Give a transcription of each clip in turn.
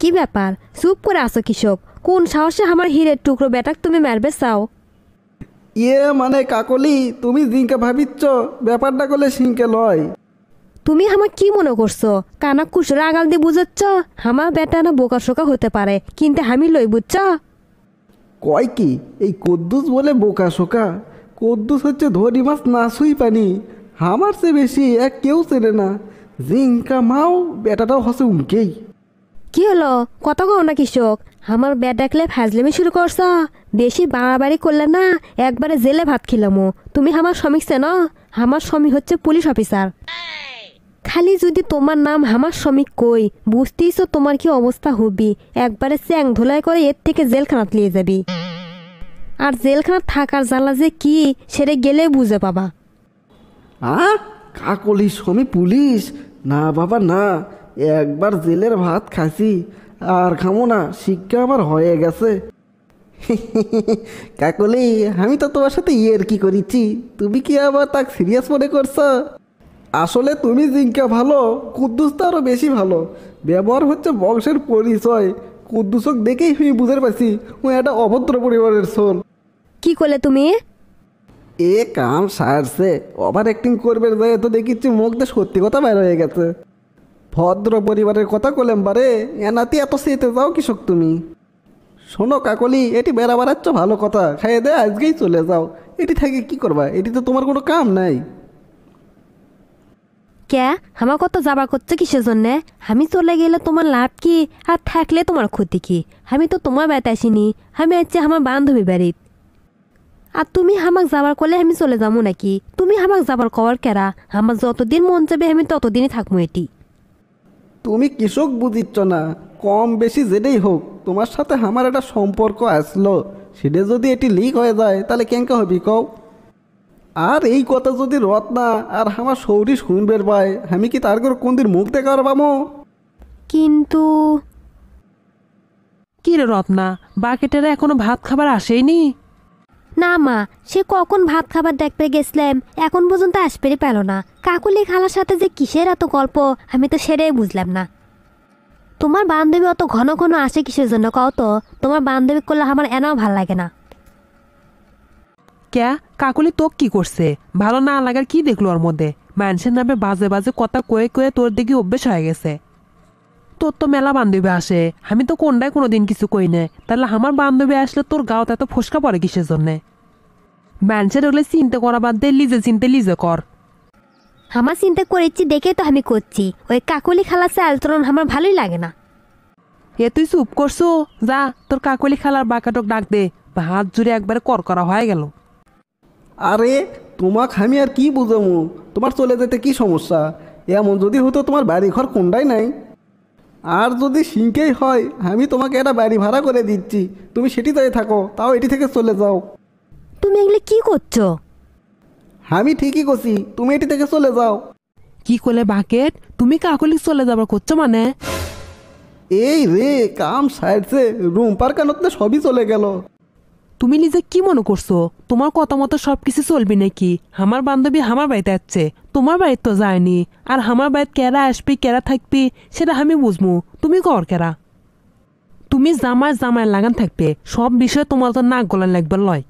কি ব্যাপার চুপ করে আসো কৃষক কোন সাহসে আমার হীরের টুকরো বেটাক তুমি মারবে চাও ইয়ে মানে কাকলি তুমি জিঙ্কে ভাবিচ্ছ ব্যাপারটা করলে সিংকে লয় তুমি আমার কি মনে করছো কানা কুসরা আগাল দিয়ে বুঝাচ্ছ আমার বেটা না বোকা শোকা হতে পারে কিন্তু আমি লই বুঝছ কয় কি এই কদ্দুস বলে বোকা শোকা কদ্দুস হচ্ছে ধরি মাছ না সুই পানি আমার সে বেশি এক কেউ চেনে না জিঙ্কা মাও বেটাটাও হসে উমকেই কি হলো কত কও না কৃষক আমার ব্যাট ডাকলে ফাজলেমি শুরু করছ বেশি বাড়াবাড়ি করলে না একবারে জেলে ভাত খিলামো তুমি আমার স্বামী চেন আমার স্বামী হচ্ছে পুলিশ অফিসার খালি যদি তোমার নাম আমার শ্রমিক কই বুঝতেইছ তোমার কি অবস্থা হবি একবারে চ্যাং ধোলাই করে এর থেকে জেলখানাত নিয়ে যাবি আর জেলখানা থাকার জ্বালা যে কি সেরে গেলে বুঝে পাবা আ কাকলি স্বামী পুলিশ না বাবা না একবার জেলের ভাত খাসি আর খামো না শিক্ষা আমার হয়ে গেছে কাকলি আমি তো তোমার সাথে ইয়ের কি করেছি তুমি কি আবার তাক সিরিয়াস মনে করছো আসলে তুমি জিঙ্কা ভালো কুদ্দুস তো আরও বেশি ভালো ব্যবহার হচ্ছে বংশের পরিচয় কুদ্দুসক দেখেই আমি বুঝতে পারছি ও একটা অভদ্র পরিবারের সোল কি করলে তুমি এ কাম সারছে ওভার অ্যাক্টিং করবে যায় তো দেখিচ্ছি মুখ দিয়ে সত্যি কথা বের হয়ে গেছে ভদ্র পরিবারের কথা কলেম বারে এনাতি এত সেতে যাও কৃষক তুমি শোনো কাকলি এটি বেড়া বেড়াচ্ছ ভালো কথা খাইয়ে দে আজকেই চলে যাও এটি থাকে কি করবা এটি তো তোমার কোনো কাম নাই ক্যা আমার কত যাবার করছে কিসের জন্যে আমি চলে গেলে তোমার লাভ কি আর থাকলে তোমার ক্ষতি কি আমি তো তোমার বেড়াতে আসিনি আমি আছি আমার বান্ধবী বাড়িত আর তুমি আমাক যাবার কলে আমি চলে যাবো নাকি তুমি আমাক যাবার কবার কেরা আমার যতদিন মন যাবে আমি ততদিনই থাকবো এটি তুমি কৃষক বুঝিচ্ছ না কম বেশি যেটাই হোক তোমার সাথে আমার একটা সম্পর্ক আসলো সেটা যদি এটি লিক হয়ে যায় তাহলে কেঙ্কা হবি কও আর এই কথা যদি রত্না আর আমার সৌরি শুনবের পায় আমি কি তার করে কোনদিন মুখ দেখা পাবো কিন্তু কি রে রত্না বাকিটারে এখনো ভাত খাবার আসেইনি না মা সে কখন ভাত খাবার দেখতে গেছিলাম এখন পর্যন্ত আসপেরে পেল না কাকুলি খালার সাথে যে কিসের এত গল্প আমি তো সেটাই বুঝলাম না তোমার বান্ধবী অত ঘন ঘন আসে কিসের জন্য কও তো তোমার বান্ধবী করলে আমার এনাও ভাল লাগে না ক্যা কাকুলি তোক কি করছে ভালো না লাগার কি দেখলো ওর মধ্যে মানুষের নামে বাজে বাজে কথা কয়ে কয়ে তোর দিকে অভ্যেস হয়ে গেছে তোর তো মেলা বান্ধবী আসে আমি তো কোনটাই কোনোদিন কিছু কই না তাহলে আমার বান্ধবী আসলে তোর গাও তো ফসকা পড়ে কিসের জন্যে মানুষের হলে চিন্তা করা বাদ দিয়ে লিজে চিনতে লিজে কর আমার চিন্তা করেছি দেখে তো আমি করছি ওই কাকলি সে আলতরণ আমার ভালোই লাগে না এ তুই চুপ করছো যা তোর কাকলি খালার বাঁকাটক ডাক দে হাত জুড়ে একবারে কর করা হয়ে গেল আরে তোমাকে আমি আর কি বুঝামু তোমার চলে যেতে কি সমস্যা এমন যদি হতো তোমার বাড়ি ঘর কোনটাই নাই আর যদি সিংকেই হয় আমি তোমাকে একটা বাড়ি ভাড়া করে দিচ্ছি তুমি সেটি তাই থাকো তাও এটি থেকে চলে যাও তুমি এগুলো কি করছো আমি ঠিকই করছি তুমি এটি থেকে চলে যাও কি করলে বাকেট তুমি কাকলি চলে যাবার করছো মানে এই রে কাম সাইডছে রুম পার কানতে সবই চলে গেল তুমি নিজে কি মনে করছো তোমার কথা মতো সবকিছু চলবি চলবে নাকি আমার বান্ধবী আমার বাড়িতে আসছে তোমার বাড়িতে তো যায়নি আর আমার বাড়িতে কেরা আসবি কেরা থাকবি সেটা আমি বুঝবো তুমি কর কেরা তুমি জামায় জামায় লাগান থাকবে সব বিষয়ে তোমার তো নাক গলান লাগবে লয়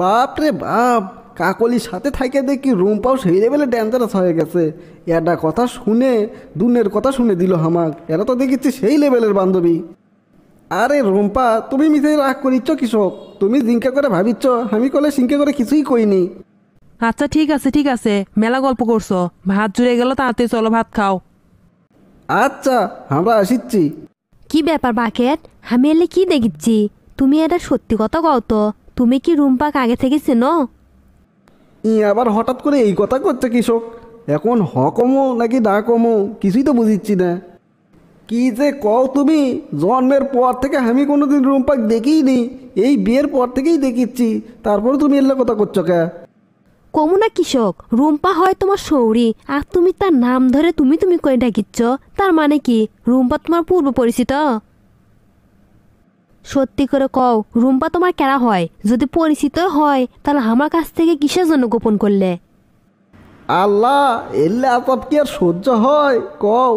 বাপ রে বাপ কাকলির সাথে থাকে দেখি রুম্পাও সেই লেভেলে ডেঞ্জারাস হয়ে গেছে এটা কথা শুনে দুনের কথা শুনে দিল আমাক এরা তো দেখেছি সেই লেভেলের বান্ধবী আরে রুম্পা তুমি মিথে রাগ করিচ্ছ কিসব তুমি জিঙ্কে করে ভাবিচ্ছ আমি কলে সিঙ্কে করে কিছুই কইনি আচ্ছা ঠিক আছে ঠিক আছে মেলা গল্প করছো ভাত জুড়ে গেল তাতে চলো ভাত খাও আচ্ছা আমরা আসিচ্ছি কি ব্যাপার বাকেট আমি এলে কি দেখিচ্ছি তুমি এটা সত্যি কথা কও তো তুমি কি রুম্পা আগে থেকে চেন ই আবার হঠাৎ করে এই কথা করছে কৃষক এখন হ কমো নাকি না কমো কিছুই তো বুঝিচ্ছি না কি যে কও তুমি জন্মের পর থেকে আমি কোনোদিন রুম্পাক দেখিই নি এই বিয়ের পর থেকেই দেখিচ্ছি তারপরে তুমি এলে কথা করছো কে কমুনা কৃষক রুম্পা হয় তোমার সৌরী আর তুমি তার নাম ধরে তুমি তুমি করে ডাকিচ্ছ তার মানে কি রুম্পা তোমার পূর্ব পরিচিত সত্যি করে কও রুম্পা তোমার কেনা হয় যদি পরিচিত হয় তাহলে আমার কাছ থেকে কিসের জন্য গোপন করলে আল্লাহ এলে আপাপ কি আর সহ্য হয় কও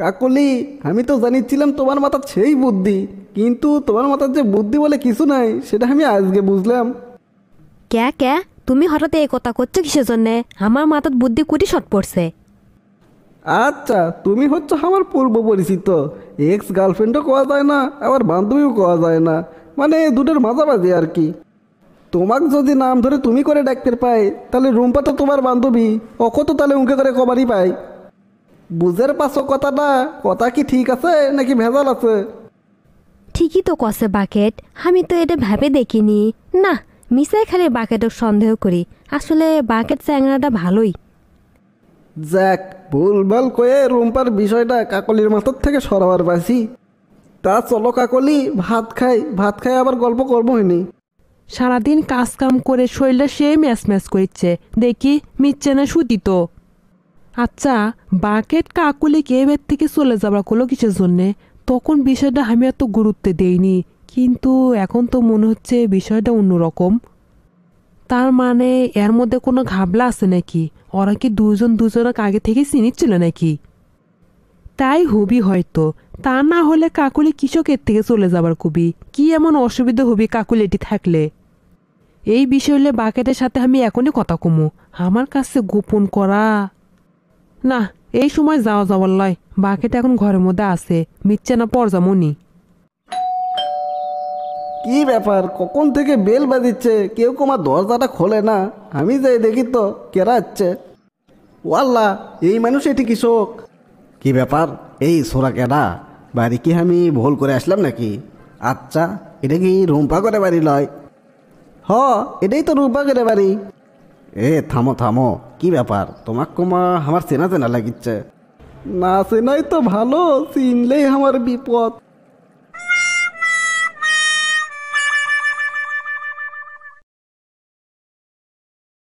কাকলি আমি তো জানিছিলাম তোমার মাথা সেই বুদ্ধি কিন্তু তোমার মাথার যে বুদ্ধি বলে কিছু নাই সেটা আমি আজকে বুঝলাম ক্যা ক্যা তুমি হঠাৎ এই কথা করছো কিসের জন্যে আমার মাথার বুদ্ধি কুটি শট পড়ছে আচ্ছা তুমি হচ্ছে আমার পূর্ব পরিচিত এক্স গার্লফ্রেন্ডও কোয়া যায় না আবার বান্ধবীও কোয়া যায় না মানে দুটোর মাঝামাঝি আর কি তোমাকে যদি নাম ধরে তুমি করে ডাকতে পাই তাহলে রুম্পা তো তোমার বান্ধবী অকত তাহলে উঁকে করে কবারই পায় বুঝের পাশো কথাটা কথা কি ঠিক আছে নাকি ভেজাল আছে ঠিকই তো কসে বাকেট আমি তো এটা ভেবে দেখিনি না মিশাই খালি বাকেটের সন্দেহ করি আসলে বাকেট চ্যাংরাটা ভালোই যাক ভুলভাল কয়ে রুম্পার বিষয়টা কাকলির মাথার থেকে সরাবার পাইছি তা চলো কাকলি ভাত খাই ভাত খাই আবার গল্প করবো হয়নি সারাদিন কাজ কাম করে শরীরটা সেই ম্যাচ ম্যাচ করিচ্ছে দেখি মিচ্ছে না সুতি তো আচ্ছা বাকেট কাকুলি কেবের থেকে চলে যাবার কোনো কিছুর জন্যে তখন বিষয়টা আমি এত গুরুত্ব দেইনি কিন্তু এখন তো মনে হচ্ছে বিষয়টা অন্যরকম তার মানে এর মধ্যে কোনো ঘাবলা আছে নাকি ওরা কি দুজন দুজনের আগে থেকে চিনিচ্ছিল নাকি তাই হবি হয়তো তা না হলে কাকুলি কৃষকের থেকে চলে যাবার কবি কি এমন অসুবিধা হবি কাকুলিটি থাকলে এই বিষয় হলে বাকেটের সাথে আমি এখনই কথা কমু আমার কাছে গোপন করা না এই সময় যাওয়া যাওয়ার লয় বাকিটা এখন ঘরের মধ্যে আছে মিচ্ছে না পরজামনি কি ব্যাপার কখন থেকে বেল বাজিচ্ছে কেউ আমার দরজাটা খোলে না আমি যাই দেখি তো কেরাচ্ছে ওয়াল্লা এই মানুষ এটি কৃষক কি ব্যাপার এই সোরা কেডা বাড়ি কি আমি ভুল করে আসলাম নাকি আচ্ছা এটা কি রুম্পা করে বাড়ি লয় হ এটাই তো রুম্পা করে বাড়ি এ থামো থামো কি ব্যাপার তোমার কমা আমার চেনা চেনা লাগিচ্ছে না চেনাই তো ভালো চিনলেই আমার বিপদ